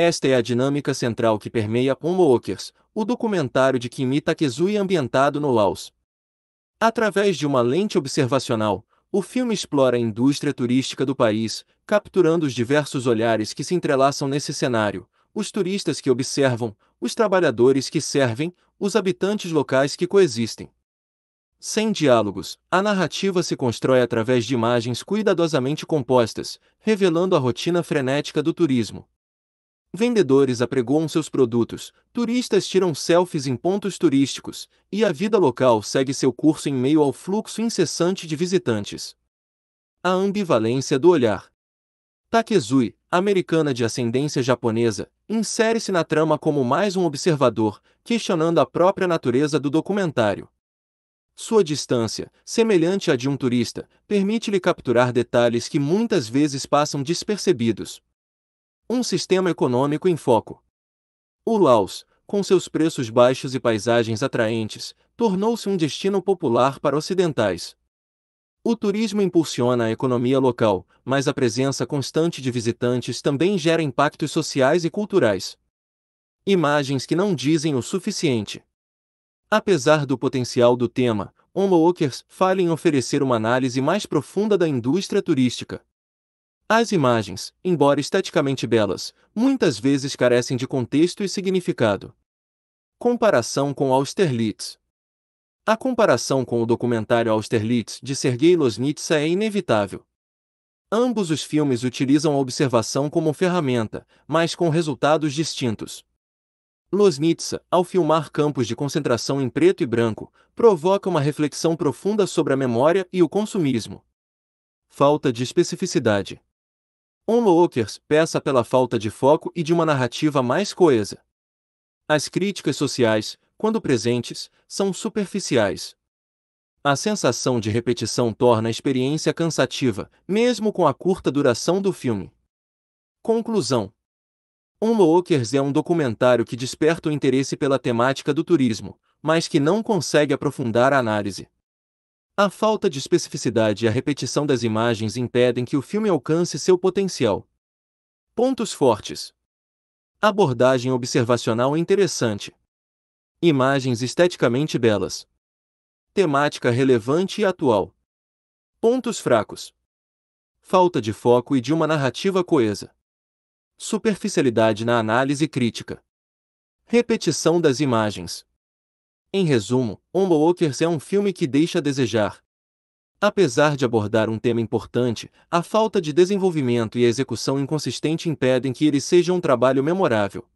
Esta é a dinâmica central que permeia Homeworkers, o documentário de Kimi e ambientado no Laos. Através de uma lente observacional, o filme explora a indústria turística do país, capturando os diversos olhares que se entrelaçam nesse cenário: os turistas que observam, os trabalhadores que servem, os habitantes locais que coexistem. Sem diálogos, a narrativa se constrói através de imagens cuidadosamente compostas, revelando a rotina frenética do turismo. Vendedores apregoam seus produtos, turistas tiram selfies em pontos turísticos, e a vida local segue seu curso em meio ao fluxo incessante de visitantes. A ambivalência do olhar. Takezui, americana de ascendência japonesa, insere-se na trama como mais um observador, questionando a própria natureza do documentário. Sua distância, semelhante à de um turista, permite-lhe capturar detalhes que muitas vezes passam despercebidos, um sistema econômico em foco. O Laos, com seus preços baixos e paisagens atraentes, tornou-se um destino popular para ocidentais. O turismo impulsiona a economia local, mas a presença constante de visitantes também gera impactos sociais e culturais. Imagens que não dizem o suficiente. Apesar do potencial do tema, Onlookers falha em oferecer uma análise mais profunda da indústria turística. As imagens, embora esteticamente belas, muitas vezes carecem de contexto e significado. Comparação com Austerlitz A comparação com o documentário Austerlitz de Sergei Loznitsa é inevitável. Ambos os filmes utilizam a observação como ferramenta, mas com resultados distintos. Loznitsa, ao filmar campos de concentração em preto e branco, provoca uma reflexão profunda sobre a memória e o consumismo. Falta de especificidade. Onlookers peça pela falta de foco e de uma narrativa mais coesa. As críticas sociais, quando presentes, são superficiais. A sensação de repetição torna a experiência cansativa, mesmo com a curta duração do filme. Conclusão: Onlookers é um documentário que desperta o interesse pela temática do turismo, mas que não consegue aprofundar a análise. A falta de especificidade e a repetição das imagens impedem que o filme alcance seu potencial. Pontos fortes: abordagem observacional interessante, imagens esteticamente belas, temática relevante e atual. Pontos fracos: falta de foco e de uma narrativa coesa, superficialidade na análise crítica, repetição das imagens. Em resumo, Onbo Walkers é um filme que deixa a desejar. Apesar de abordar um tema importante, a falta de desenvolvimento e a execução inconsistente impedem que ele seja um trabalho memorável.